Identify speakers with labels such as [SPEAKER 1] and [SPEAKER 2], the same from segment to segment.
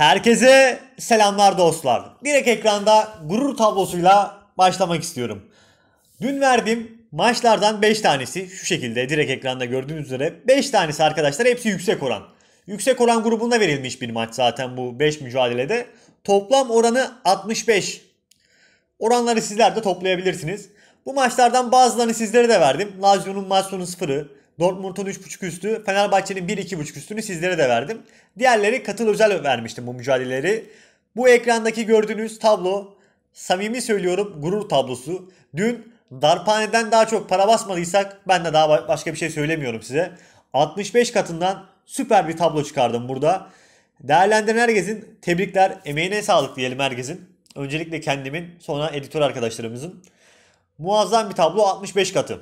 [SPEAKER 1] Herkese selamlar dostlar. Direkt ekranda gurur tablosuyla başlamak istiyorum. Dün verdiğim maçlardan 5 tanesi şu şekilde direkt ekranda gördüğünüz üzere 5 tanesi arkadaşlar hepsi yüksek oran. Yüksek oran grubunda verilmiş bir maç zaten bu 5 mücadelede. Toplam oranı 65. Oranları sizler de toplayabilirsiniz. Bu maçlardan bazılarını sizlere de verdim. Lazio'nun maç sonu 0'ı, Dortmund'un 3.5 üstü, Fenerbahçe'nin 1-2.5 üstünü sizlere de verdim. Diğerleri katıl özel vermiştim bu mücadeleleri. Bu ekrandaki gördüğünüz tablo samimi söylüyorum gurur tablosu. Dün darphaneden daha çok para basmadıysak ben de daha başka bir şey söylemiyorum size. 65 katından süper bir tablo çıkardım burada. Değerlendiren herkesin tebrikler, emeğine sağlık diyelim herkesin. Öncelikle kendimin, sonra editör arkadaşlarımızın. Muazzam bir tablo 65 katı.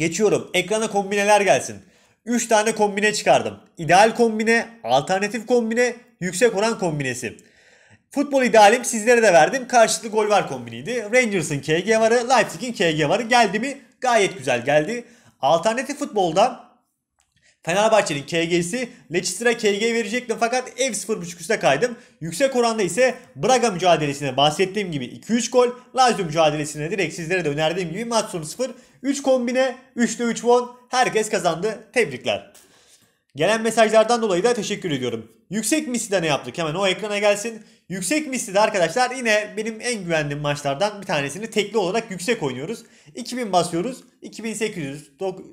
[SPEAKER 1] Geçiyorum. Ekrana kombineler gelsin. 3 tane kombine çıkardım. İdeal kombine, alternatif kombine, yüksek oran kombinesi. Futbol idealim sizlere de verdim. Karşılıklı gol var kombiniydi. Rangers'ın KG varı, Leipzig'in KG varı geldi mi gayet güzel geldi. Alternatif futbolda Fenerbahçe'nin KG'si Leicester'a KG verecektim fakat ev 0.5 üste kaydım. Yüksek oranda ise Braga mücadelesine bahsettiğim gibi 2-3 gol, Lazio mücadelesine direkt sizlere de önerdiğim gibi maç sonu 0, 3 kombine, 3'te 3 won. Herkes kazandı. Tebrikler. Gelen mesajlardan dolayı da teşekkür ediyorum. Yüksek misli ne yaptık? Hemen o ekrana gelsin. Yüksek misli de arkadaşlar yine benim en güvendiğim maçlardan bir tanesini tekli olarak yüksek oynuyoruz. 2000 basıyoruz. 2800,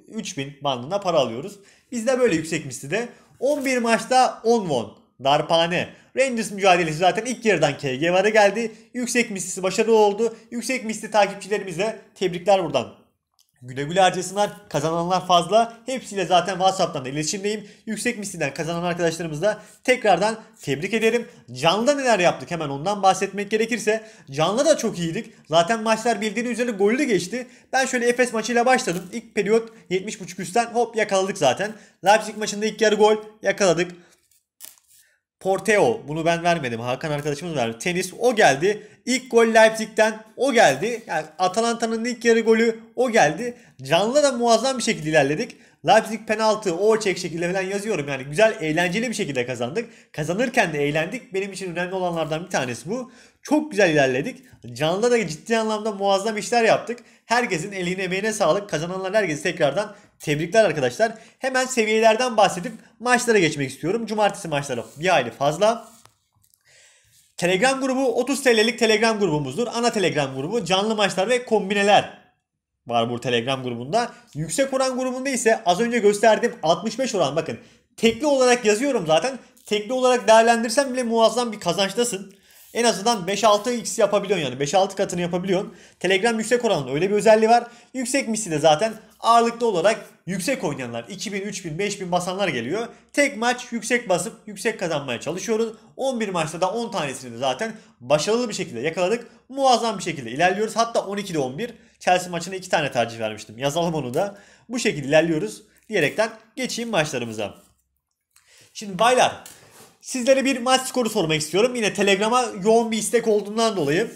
[SPEAKER 1] 3000 bandında para alıyoruz. Biz de böyle yüksek misli de 11 maçta 10 won. Darpane. Rangers mücadelesi zaten ilk yarıdan K.G. KGV'de geldi. Yüksek mislisi başarılı oldu. Yüksek misli takipçilerimize tebrikler buradan. Güle güle harcasınlar. Kazananlar fazla. Hepsiyle zaten WhatsApp'tan da iletişimdeyim. Yüksek mislinden kazanan arkadaşlarımızla tekrardan tebrik ederim. Canlıda neler yaptık hemen ondan bahsetmek gerekirse. Canlı da çok iyiydik. Zaten maçlar bildiğiniz üzere gollü geçti. Ben şöyle Efes maçıyla başladım. İlk periyot 70.5 üstten hop yakaladık zaten. Leipzig maçında ilk yarı gol yakaladık. Porteo bunu ben vermedim. Hakan arkadaşımız verdi. Tenis o geldi. İlk gol Leipzig'ten o geldi. Yani Atalanta'nın ilk yarı golü o geldi. Canlı da muazzam bir şekilde ilerledik. Leipzig penaltı, o çek şekilde falan yazıyorum. Yani güzel, eğlenceli bir şekilde kazandık. Kazanırken de eğlendik. Benim için önemli olanlardan bir tanesi bu. Çok güzel ilerledik. Canlıda da ciddi anlamda muazzam işler yaptık. Herkesin eline emeğine sağlık. Kazananlar herkesi tekrardan tebrikler arkadaşlar. Hemen seviyelerden bahsedip maçlara geçmek istiyorum. Cumartesi maçları bir aile fazla. Telegram grubu 30 TL'lik Telegram grubumuzdur. Ana Telegram grubu canlı maçlar ve kombineler var bu Telegram grubunda. Yüksek oran grubunda ise az önce gösterdiğim 65 oran bakın. Tekli olarak yazıyorum zaten. Tekli olarak değerlendirsem bile muazzam bir kazançtasın en azından 5-6x yapabiliyorsun yani. 5-6 katını yapabiliyorsun. Telegram yüksek oranlı öyle bir özelliği var. Yüksek misi de zaten ağırlıklı olarak yüksek oynayanlar 2000, 3000, 5000 basanlar geliyor. Tek maç yüksek basıp yüksek kazanmaya çalışıyoruz. 11 maçta da 10 tanesini de zaten başarılı bir şekilde yakaladık. Muazzam bir şekilde ilerliyoruz. Hatta 12'de 11. Chelsea maçına 2 tane tercih vermiştim. Yazalım onu da. Bu şekilde ilerliyoruz diyerekten geçeyim maçlarımıza. Şimdi baylar Sizlere bir maç skoru sormak istiyorum. Yine Telegram'a yoğun bir istek olduğundan dolayı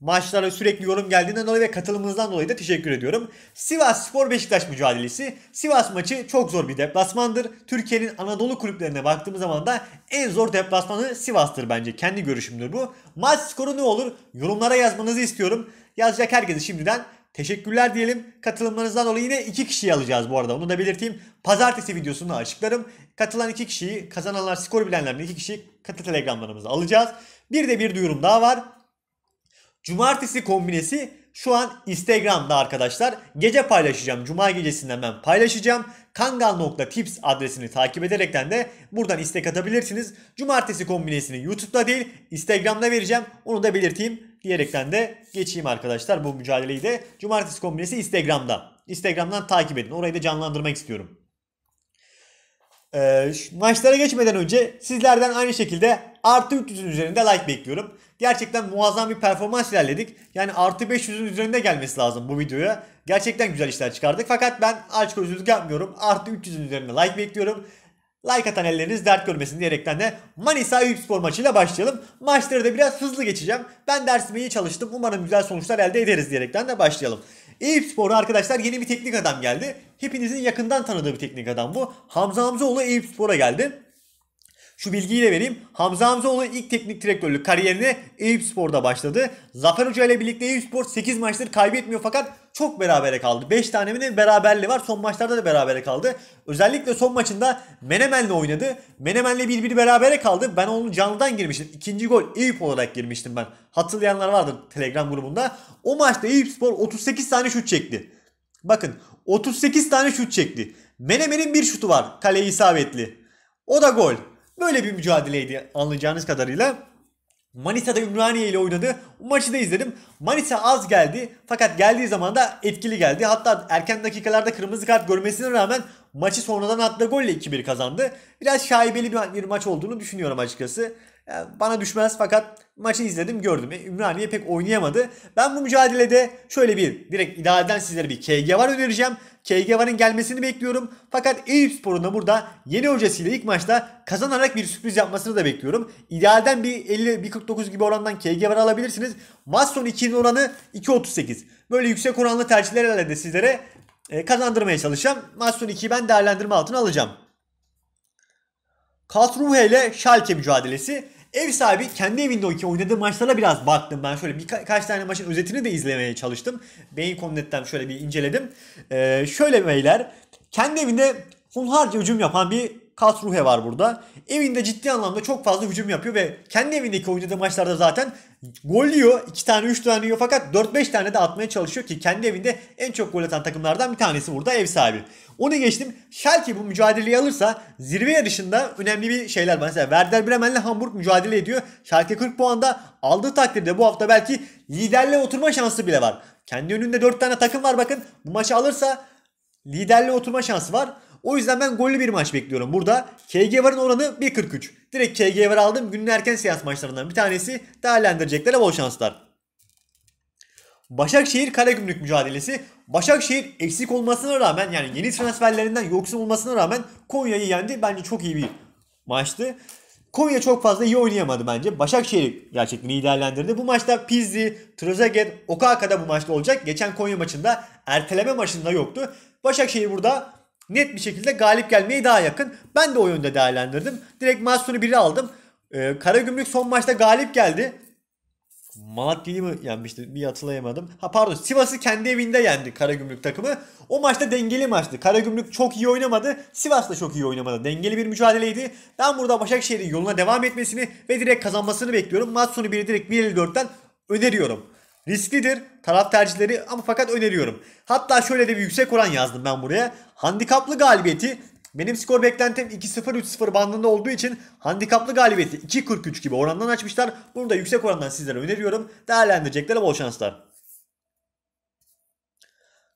[SPEAKER 1] maçlara sürekli yorum geldiğinden dolayı ve katılımınızdan dolayı da teşekkür ediyorum. Sivas Spor Beşiktaş mücadelesi. Sivas maçı çok zor bir deplasmandır. Türkiye'nin Anadolu kulüplerine baktığımız zaman da en zor deplasmanı Sivas'tır bence. Kendi görüşümdür bu. Maç skoru ne olur? Yorumlara yazmanızı istiyorum. Yazacak herkese şimdiden Teşekkürler diyelim. Katılımlarınızdan dolayı yine iki kişiyi alacağız bu arada. Onu da belirteyim. Pazartesi videosunu açıklarım. Katılan iki kişiyi, kazananlar, skoru bilenlerden iki kişiyi katı telegramlarımıza alacağız. Bir de bir duyurum daha var. Cumartesi kombinesi şu an Instagram'da arkadaşlar gece paylaşacağım. Cuma gecesinden ben paylaşacağım. Kangal.tips adresini takip ederekten de buradan istek atabilirsiniz. Cumartesi kombinesini YouTube'da değil Instagram'da vereceğim. Onu da belirteyim diyerekten de geçeyim arkadaşlar bu mücadeleyi de. Cumartesi kombinesi Instagram'da. Instagram'dan takip edin. Orayı da canlandırmak istiyorum. Ee, maçlara geçmeden önce sizlerden aynı şekilde artı 300'ün üzerinde like bekliyorum. Gerçekten muazzam bir performans ilerledik. Yani artı 500'ün üzerinde gelmesi lazım bu videoya. Gerçekten güzel işler çıkardık. Fakat ben aç gözlülük yapmıyorum. Artı 300'ün üzerinde like bekliyorum. Like atan elleriniz dert görmesin diyerekten de Manisa Eyüp Spor maçıyla başlayalım. Maçları da biraz hızlı geçeceğim. Ben dersime iyi çalıştım. Umarım güzel sonuçlar elde ederiz diyerekten de başlayalım. Eyüp Spor'a arkadaşlar yeni bir teknik adam geldi. Hepinizin yakından tanıdığı bir teknik adam bu. Hamza Hamzaoğlu Eyüp Spor'a geldi. Şu bilgiyi de vereyim. Hamza Hamzaoğlu ilk teknik direktörlük kariyerine Eyüp Spor'da başladı. Zafer Hoca ile birlikte Eyüp Spor 8 maçtır kaybetmiyor fakat çok berabere kaldı. 5 tane mi beraberliği var. Son maçlarda da berabere kaldı. Özellikle son maçında Menemen'le oynadı. Menemen'le 1-1 berabere kaldı. Ben onu canlıdan girmiştim. İkinci gol Eyüp olarak girmiştim ben. Hatırlayanlar vardır Telegram grubunda. O maçta Eyüp Spor 38 tane şut çekti. Bakın 38 tane şut çekti. Menemen'in bir şutu var. Kaleye isabetli. O da gol. Böyle bir mücadeleydi anlayacağınız kadarıyla. Manisa'da Ümraniye ile oynadı. O maçı da izledim. Manisa az geldi fakat geldiği zaman da etkili geldi. Hatta erken dakikalarda kırmızı kart görmesine rağmen maçı sonradan attığı golle 2-1 kazandı. Biraz şaibeli bir, bir maç olduğunu düşünüyorum açıkçası. Ee, bana düşmez fakat maçı izledim gördüm. E, Ümraniye pek oynayamadı. Ben bu mücadelede şöyle bir direkt idareden sizlere bir KG var önereceğim. KG varın gelmesini bekliyorum. Fakat Eyüp Spor'un da burada yeni hocasıyla ilk maçta kazanarak bir sürpriz yapmasını da bekliyorum. İdealden bir 50 bir 49 gibi orandan KG var alabilirsiniz. Maston sonu 2'nin oranı 2.38. Böyle yüksek oranlı tercihlerle de sizlere e, kazandırmaya çalışacağım. Maston sonu 2'yi ben değerlendirme altına alacağım. Karlsruhe ile Schalke mücadelesi. Ev sahibi kendi evindeki oynadığı maçlara biraz baktım ben. Şöyle birkaç tane maçın özetini de izlemeye çalıştım. Beyin.net'ten şöyle bir inceledim. Ee, şöyle beyler. Kendi evinde hunharca hücum yapan bir Katruhe var burada. Evinde ciddi anlamda çok fazla hücum yapıyor ve kendi evindeki oynadığı maçlarda zaten Gol yiyor. 2 tane 3 tane yiyor fakat 4-5 tane de atmaya çalışıyor ki kendi evinde en çok gol atan takımlardan bir tanesi burada ev sahibi. Onu geçtim. Schalke bu mücadeleyi alırsa zirve yarışında önemli bir şeyler var. Mesela Werder Bremen'le Hamburg mücadele ediyor. Schalke 40 puanda aldığı takdirde bu hafta belki liderle oturma şansı bile var. Kendi önünde 4 tane takım var bakın. Bu maçı alırsa liderle oturma şansı var. O yüzden ben gollü bir maç bekliyorum. Burada KG varın oranı 1.43. Direkt KG var aldım. Günün erken seans maçlarından bir tanesi. Değerlendireceklere bol şanslar. Başakşehir Karagümrük mücadelesi. Başakşehir eksik olmasına rağmen yani yeni transferlerinden yoksun olmasına rağmen Konya'yı yendi. Bence çok iyi bir maçtı. Konya çok fazla iyi oynayamadı bence. Başakşehir gerçekten iyi değerlendirdi. Bu maçta Pizzi, Trezeguet, da bu maçta olacak. Geçen Konya maçında erteleme maçında yoktu. Başakşehir burada net bir şekilde galip gelmeye daha yakın. Ben de o yönde değerlendirdim. Direkt maç biri aldım. Ee, Karagümrük son maçta galip geldi. Malatya'yı mı yenmişti? Bir hatırlayamadım. Ha pardon Sivas'ı kendi evinde yendi Karagümrük takımı. O maçta dengeli maçtı. Karagümrük çok iyi oynamadı. Sivas da çok iyi oynamadı. Dengeli bir mücadeleydi. Ben burada Başakşehir'in yoluna devam etmesini ve direkt kazanmasını bekliyorum. Maç sonu 1'i direkt 1.54'ten öneriyorum. Risklidir. Taraf tercihleri ama fakat öneriyorum. Hatta şöyle de bir yüksek oran yazdım ben buraya. Handikaplı galibiyeti benim skor beklentim 2-0-3-0 bandında olduğu için handikaplı galibiyeti 2-43 gibi orandan açmışlar. Bunu da yüksek orandan sizlere öneriyorum. Değerlendirecekler bol şanslar.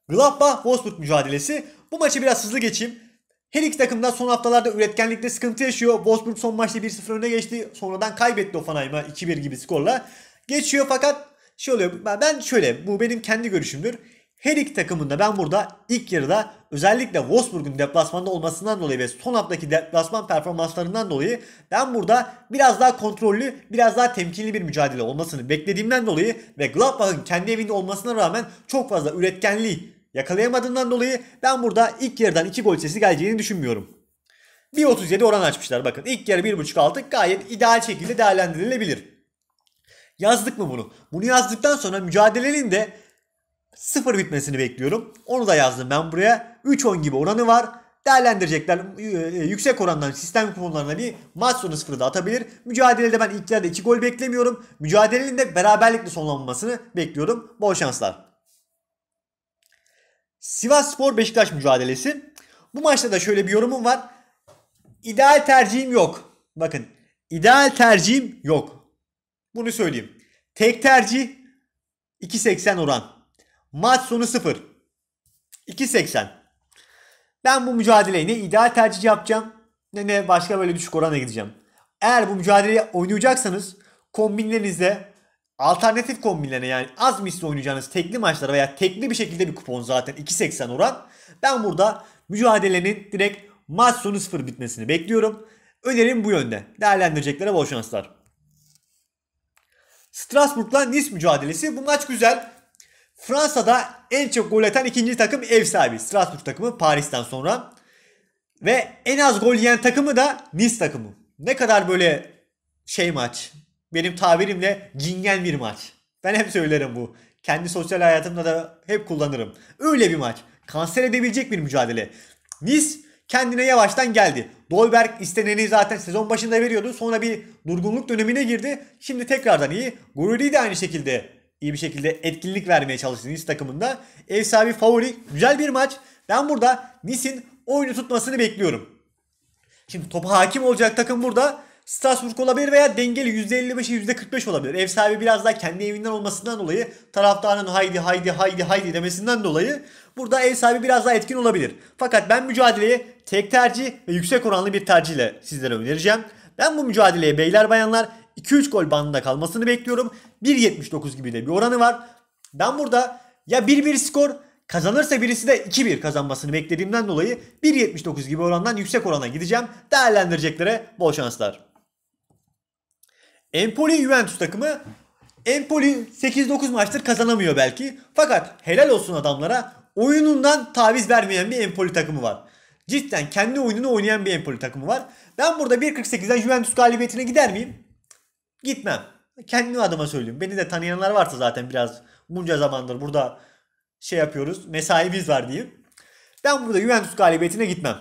[SPEAKER 1] Gladbach-Wolfsburg mücadelesi. Bu maçı biraz hızlı geçeyim. Her iki takım da son haftalarda üretkenlikte sıkıntı yaşıyor. Wolfsburg son maçta 1-0 öne geçti. Sonradan kaybetti ofanayma 2-1 gibi skorla. Geçiyor fakat şey oluyor. Ben şöyle bu benim kendi görüşümdür. Her iki takımında ben burada ilk yarıda özellikle Wolfsburg'un deplasmanda olmasından dolayı ve son haftaki deplasman performanslarından dolayı ben burada biraz daha kontrollü, biraz daha temkinli bir mücadele olmasını beklediğimden dolayı ve Gladbach'ın kendi evinde olmasına rağmen çok fazla üretkenliği yakalayamadığından dolayı ben burada ilk yarıdan iki gol sesi geleceğini düşünmüyorum. 1.37 oran açmışlar bakın. İlk yarı 1.5 altı gayet ideal şekilde değerlendirilebilir. Yazdık mı bunu? Bunu yazdıktan sonra mücadelenin de sıfır bitmesini bekliyorum. Onu da yazdım ben buraya. 3-10 gibi oranı var. Değerlendirecekler e, yüksek orandan sistem kuponlarına bir maç sonu sıfırı da atabilir. Mücadelede ben ilk yarıda 2 gol beklemiyorum. Mücadelenin de beraberlikle sonlanmasını bekliyorum. Bol şanslar. Sivas Spor Beşiktaş mücadelesi. Bu maçta da şöyle bir yorumum var. İdeal tercihim yok. Bakın ideal tercihim yok. Bunu söyleyeyim. Tek tercih 2.80 oran. Maç sonu 0. 2.80. Ben bu mücadeleyi ne ideal tercih yapacağım ne ne başka böyle düşük orana gideceğim. Eğer bu mücadeleyi oynayacaksanız kombinlerinizde alternatif kombinlerine yani az misli oynayacağınız tekli maçlara veya tekli bir şekilde bir kupon zaten 2.80 oran. Ben burada mücadelenin direkt maç sonu 0 bitmesini bekliyorum. Önerim bu yönde. Değerlendireceklere bol şanslar. Strasbourg'la Nice mücadelesi. Bu maç güzel. Fransa'da en çok gol atan ikinci takım ev sahibi. Strasbourg takımı Paris'ten sonra. Ve en az gol yiyen takımı da Nice takımı. Ne kadar böyle şey maç. Benim tabirimle gingen bir maç. Ben hep söylerim bu. Kendi sosyal hayatımda da hep kullanırım. Öyle bir maç. Kanser edebilecek bir mücadele. Nice kendine yavaştan geldi. Dolberg isteneni zaten sezon başında veriyordu. Sonra bir durgunluk dönemine girdi. Şimdi tekrardan iyi. Gururi de aynı şekilde iyi bir şekilde etkinlik vermeye çalıştı Nice takımında. Ev sahibi favori. Güzel bir maç. Ben burada Nice'in oyunu tutmasını bekliyorum. Şimdi topa hakim olacak takım burada. Strasbourg olabilir veya dengeli %55'e %45 olabilir. Ev sahibi biraz daha kendi evinden olmasından dolayı taraftarın haydi haydi haydi haydi demesinden dolayı burada ev sahibi biraz daha etkin olabilir. Fakat ben mücadeleye tek tercih ve yüksek oranlı bir tercih ile sizlere önereceğim. Ben bu mücadeleye beyler bayanlar 2-3 gol bandında kalmasını bekliyorum. 1.79 gibi de bir oranı var. Ben burada ya 1-1 skor kazanırsa birisi de 2-1 kazanmasını beklediğimden dolayı 1.79 gibi orandan yüksek orana gideceğim. Değerlendireceklere bol şanslar. Empoli Juventus takımı Empoli 8-9 maçtır kazanamıyor belki. Fakat helal olsun adamlara oyunundan taviz vermeyen bir Empoli takımı var cidden kendi oyununu oynayan bir Empoli takımı var. Ben burada 1.48'den Juventus galibiyetine gider miyim? Gitmem. Kendi adıma söyleyeyim. Beni de tanıyanlar varsa zaten biraz bunca zamandır burada şey yapıyoruz. Mesai biz var diyeyim. Ben burada Juventus galibiyetine gitmem.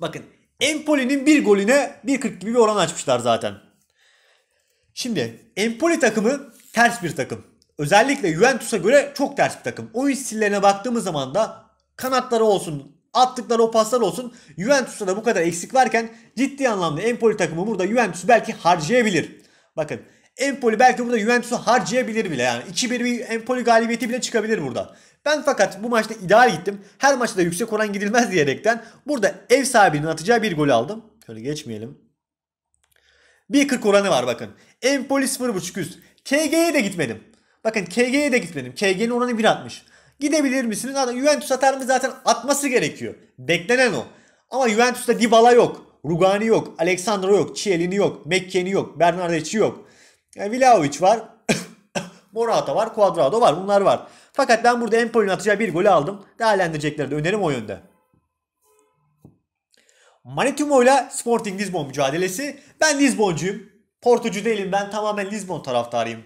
[SPEAKER 1] Bakın Empoli'nin bir golüne 1.40 gibi bir oran açmışlar zaten. Şimdi Empoli takımı ters bir takım. Özellikle Juventus'a göre çok ters bir takım. Oyun stillerine baktığımız zaman da kanatları olsun, attıkları o paslar olsun. Juventus'ta da bu kadar eksik varken ciddi anlamda Empoli takımı burada Juventus belki harcayabilir. Bakın Empoli belki burada Juventus'u harcayabilir bile yani. 2-1 bir Empoli galibiyeti bile çıkabilir burada. Ben fakat bu maçta ideal gittim. Her maçta yüksek oran gidilmez diyerekten burada ev sahibinin atacağı bir gol aldım. Şöyle geçmeyelim. 1.40 oranı var bakın. Empoli 0.5 üst. KG'ye de gitmedim. Bakın KG'ye de gitmedim. KG'nin oranı 1.60. Gidebilir misiniz? Zaten Juventus atar mı zaten atması gerekiyor. Beklenen o. Ama Juventus'ta Dybala yok. Rugani yok. Aleksandro' yok. Chiellini yok. Mekke'ni yok. Bernardeschi yok. Yani Vlaovic var. Morata var. Cuadrado var. Bunlar var. Fakat ben burada Empoli'nin atacağı bir golü aldım. Değerlendirecekleri de önerim o yönde. Manitumo ile Sporting Lisbon mücadelesi. Ben Lisboncuyum. Portucu değilim ben tamamen Lisbon taraftarıyım.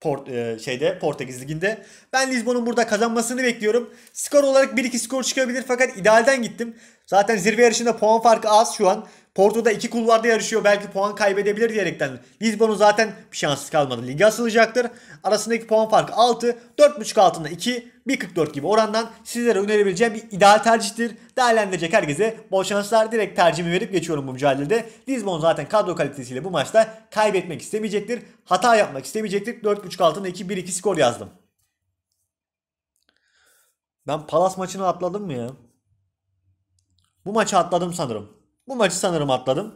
[SPEAKER 1] Port, e, şeyde Portekiz liginde. Ben Lisbon'un burada kazanmasını bekliyorum. Skor olarak 1-2 skor çıkabilir fakat idealden gittim. Zaten zirve yarışında puan farkı az şu an. Porto'da iki kulvarda yarışıyor. Belki puan kaybedebilir diyerekten. Lisbon'un zaten bir şanssız kalmadı. Lige asılacaktır. Arasındaki puan farkı 6. 4.5 altında 2. 1.44 gibi orandan sizlere önerebileceğim bir ideal tercihtir. Değerlendirecek herkese bol şanslar. Direkt tercihimi verip geçiyorum bu mücadelede. Lisbon zaten kadro kalitesiyle bu maçta kaybetmek istemeyecektir. Hata yapmak istemeyecektir. 4.5 altında 2-1-2 skor yazdım. Ben Palas maçını atladım mı ya? Bu maçı atladım sanırım. Bu maçı sanırım atladım.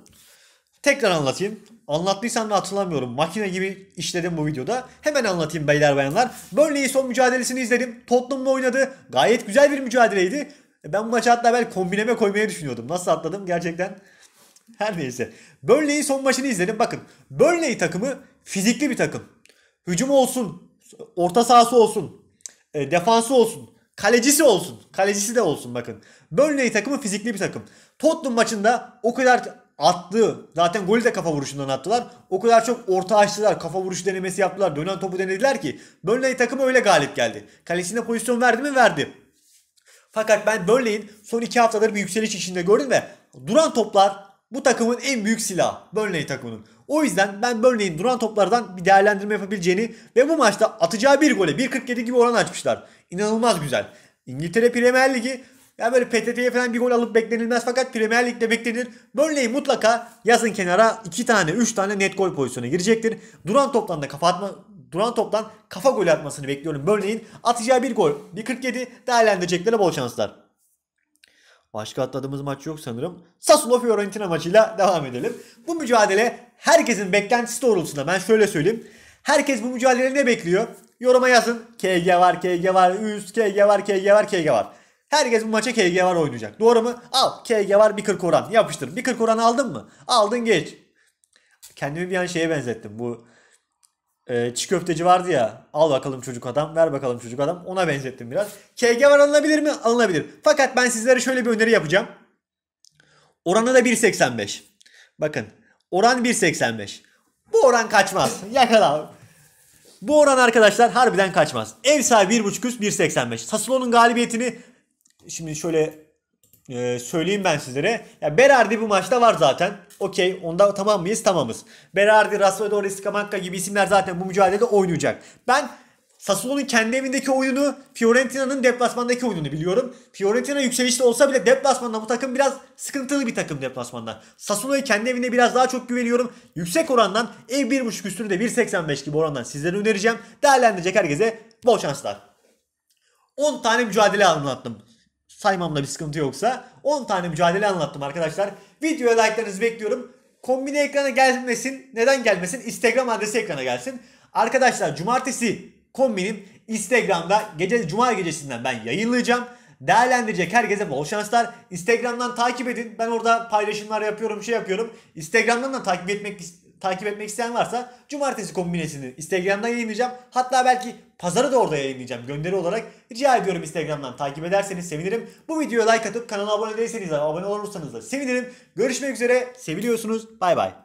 [SPEAKER 1] Tekrar anlatayım. Anlattıysam da hatırlamıyorum. Makine gibi işledim bu videoda. Hemen anlatayım beyler bayanlar. Burnley'i son mücadelesini izledim. Tottenham'la oynadı. Gayet güzel bir mücadeleydi. E, ben bu maçı hatta ben kombineme koymayı düşünüyordum. Nasıl atladım gerçekten. Her neyse. Burnley'in son maçını izledim. Bakın Burnley takımı fizikli bir takım. Hücum olsun, orta sahası olsun, e, defansı olsun. Kalecisi olsun. Kalecisi de olsun bakın. Burnley takımı fizikli bir takım. Tottenham maçında o kadar attı. Zaten golü de kafa vuruşundan attılar. O kadar çok orta açtılar. Kafa vuruşu denemesi yaptılar. Dönen topu denediler ki Burnley takımı öyle galip geldi. Kalesine pozisyon verdi mi? Verdi. Fakat ben Burnley'in son iki haftadır bir yükseliş içinde gördüm ve duran toplar bu takımın en büyük silahı. Burnley takımının. O yüzden ben Burnley'in duran toplardan bir değerlendirme yapabileceğini ve bu maçta atacağı bir gole 1.47 gibi oran açmışlar. İnanılmaz güzel. İngiltere Premier Ligi ya böyle PTT'ye falan bir gol alıp beklenilmez fakat Premier Lig'de beklenir. Burnley mutlaka yazın kenara 2 tane 3 tane net gol pozisyonuna girecektir. Duran toptan da kafa atma, duran toptan kafa gol atmasını bekliyorum Burnley'in. Atacağı bir gol. 1.47 değerlendireceklere bol şanslar. Başka atladığımız maç yok sanırım. Sassuolo Fiorentina maçıyla devam edelim. Bu mücadele herkesin beklentisi doğrultusunda ben şöyle söyleyeyim. Herkes bu mücadeleyi ne bekliyor? Yoruma yazın. KG var, KG var, üst KG var, KG var, KG var. Herkes bu maça KG var oynayacak. Doğru mu? Al. KG var bir 40 oran. Yapıştır. Bir 40 oran aldın mı? Aldın geç. Kendimi bir an şeye benzettim. Bu e, çiğ köfteci vardı ya. Al bakalım çocuk adam. Ver bakalım çocuk adam. Ona benzettim biraz. KG var alınabilir mi? Alınabilir. Fakat ben sizlere şöyle bir öneri yapacağım. Oranı da 1.85. Bakın Oran 1.85. Bu oran kaçmaz. Yakala abi. Bu oran arkadaşlar harbiden kaçmaz. Ev sahibi 1.5 üst 1.85. Sassuolo'nun galibiyetini şimdi şöyle e, söyleyeyim ben sizlere. Ya Berardi bu maçta var zaten. Okey onda tamam mıyız? Tamamız. Berardi, Rasvedori, Skamanka gibi isimler zaten bu mücadelede oynayacak. Ben Sassuolo'nun kendi evindeki oyunu, Fiorentina'nın deplasmandaki oyununu biliyorum. Fiorentina yükselişte olsa bile deplasmanda bu takım biraz sıkıntılı bir takım deplasmanda. Sassuolo'ya kendi evinde biraz daha çok güveniyorum. Yüksek orandan ev 1.5 üstünü de 1.85 gibi orandan sizlere önereceğim. Değerlendirecek herkese bol şanslar. 10 tane mücadele anlattım. Saymamda bir sıkıntı yoksa. 10 tane mücadele anlattım arkadaşlar. Videoya like'larınızı bekliyorum. Kombine ekrana gelmesin. Neden gelmesin? Instagram adresi ekrana gelsin. Arkadaşlar cumartesi kombinim Instagram'da gece cuma gecesinden ben yayınlayacağım. Değerlendirecek herkese bol şanslar. Instagram'dan takip edin. Ben orada paylaşımlar yapıyorum, şey yapıyorum. Instagram'dan da takip etmek takip etmek isteyen varsa cumartesi kombinesini Instagram'da yayınlayacağım. Hatta belki pazarı da orada yayınlayacağım gönderi olarak. Rica ediyorum Instagram'dan takip ederseniz sevinirim. Bu videoya like atıp kanala abone değilseniz abone olursanız da sevinirim. Görüşmek üzere. Seviliyorsunuz. Bay bay.